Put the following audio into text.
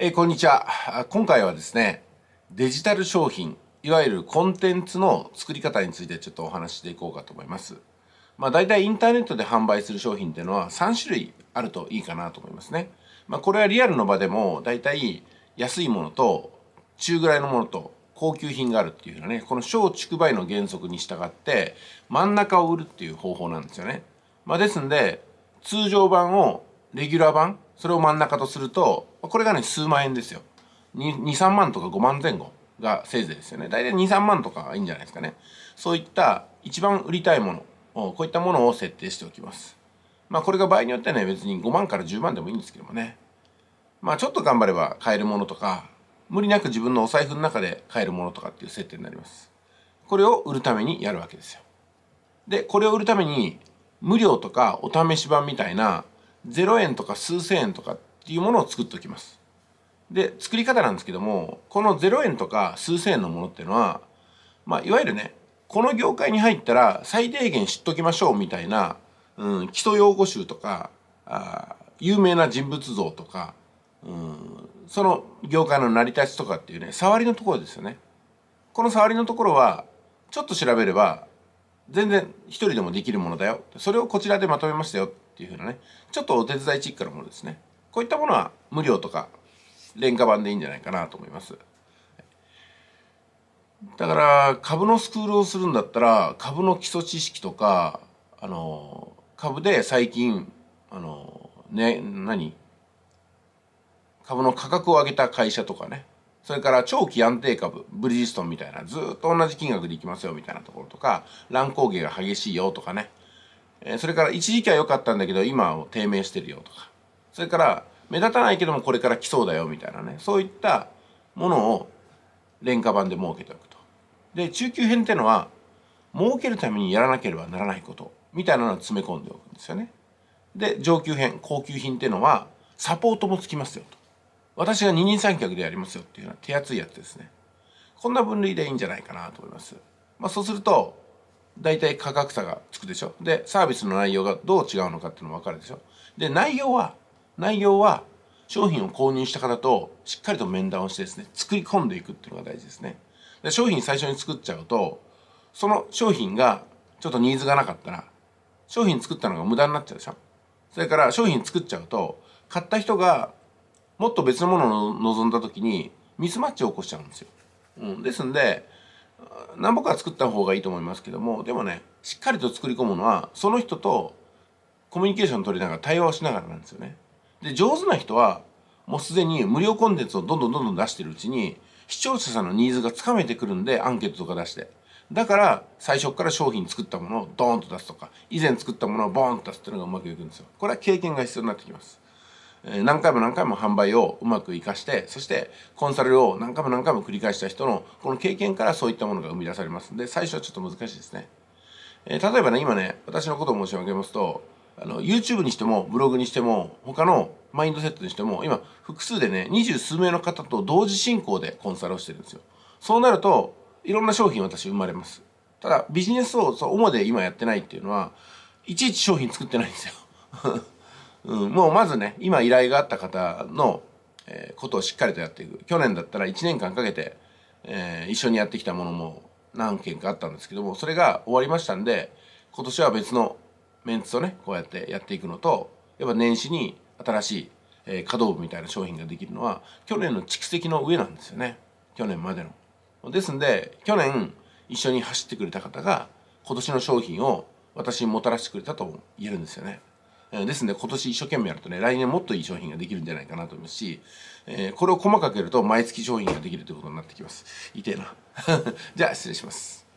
えー、こんにちは今回はですねデジタル商品いわゆるコンテンツの作り方についてちょっとお話ししていこうかと思いますまあ大体インターネットで販売する商品っていうのは3種類あるといいかなと思いますねまあこれはリアルの場でも大体安いものと中ぐらいのものと高級品があるっていうのねこの小畜梅の原則に従って真ん中を売るっていう方法なんですよね、まあ、ですんで通常版をレギュラー版それを真ん中とするとこれがね、数万円ですよ。2、3万とか5万前後がせいぜいですよね。大体2、3万とかいいんじゃないですかね。そういった一番売りたいもの、こういったものを設定しておきます。まあこれが場合によってはね、別に5万から10万でもいいんですけどもね。まあちょっと頑張れば買えるものとか、無理なく自分のお財布の中で買えるものとかっていう設定になります。これを売るためにやるわけですよ。で、これを売るために無料とかお試し版みたいな0円とか数千円とかっっていうものを作っておきます。で、作り方なんですけども、この0円とか数千円のものっていうのは、まあ、いわゆるね、この業界に入ったら最低限知っときましょうみたいな、うん、基礎用語集とか、あ有名な人物像とか、うん、その業界の成り立ちとかっていうね、触りのところですよね。この触りのところは、ちょっと調べれば、全然一人でもできるものだよ。それをこちらでまとめましたよっていうふうなね、ちょっとお手伝いチックなものですね。こういったものは無料とか廉価版でいいんじゃないかなと思います。だから株のスクールをするんだったら株の基礎知識とかあの株で最近あのね何株の価格を上げた会社とかねそれから長期安定株ブリヂストンみたいなずっと同じ金額でいきますよみたいなところとか乱高下が激しいよとかねそれから一時期は良かったんだけど今は低迷してるよとかそれから目立たないけどもこれから来そうだよみたいなねそういったものを廉価版で設けておくと。で中級編っていうのは儲けるためにやらなければならないことみたいなのを詰め込んでおくんですよね。で上級編高級品っていうのはサポートもつきますよと。私が二人三脚でやりますよっていうような手厚いやつですね。こんな分類でいいんじゃないかなと思います。まあ、そうすると大体価格差がつくでしょ。でサービスの内容がどう違うのかっていうのも分かるでしょ。で内容は内容は商品を購入した方としっかりと面談をしてですね作り込んでいくっていうのが大事ですねで商品最初に作っちゃうとその商品がちょっとニーズがなかったら商品作ったのが無駄になっちゃうでしょそれから商品作っちゃうと買った人がもっと別のものを望んだ時にミスマッチを起こしちゃうんですよ、うん、ですんで何ぼか作った方がいいと思いますけどもでもねしっかりと作り込むのはその人とコミュニケーション取りながら対話をしながらなんですよねで上手な人はもうすでに無料コンテンツをどんどんどんどん出してるうちに視聴者さんのニーズがつかめてくるんでアンケートとか出してだから最初から商品作ったものをドーンと出すとか以前作ったものをボーンと出すっていうのがうまくいくんですよこれは経験が必要になってきます何回も何回も販売をうまく活かしてそしてコンサルを何回も何回も繰り返した人のこの経験からそういったものが生み出されますんで最初はちょっと難しいですね、えー、例えばね今ね私のことを申し上げますとあの YouTube にしてもブログにしても他のマインドセットにしても今複数でね二十数名の方と同時進行でコンサルをしてるんですよそうなるといろんな商品私生まれますただビジネスをそう主で今やってないっていうのはいちいち商品作ってないんですよ、うん、もうまずね今依頼があった方の、えー、ことをしっかりとやっていく去年だったら1年間かけて、えー、一緒にやってきたものも何件かあったんですけどもそれが終わりましたんで今年は別のメンツとねこうやってやっていくのとやっぱ年始に新しい、えー、稼働部みたいな商品ができるのは去年の蓄積の上なんですよね去年までの。ですんで去年一緒に走ってくれた方が今年の商品を私にもたらしてくれたと言えるんですよね。ですので今年一生懸命やるとね来年もっといい商品ができるんじゃないかなと思いますし、えー、これを細かくやると毎月商品ができるということになってきます。痛えな。じゃあ失礼します。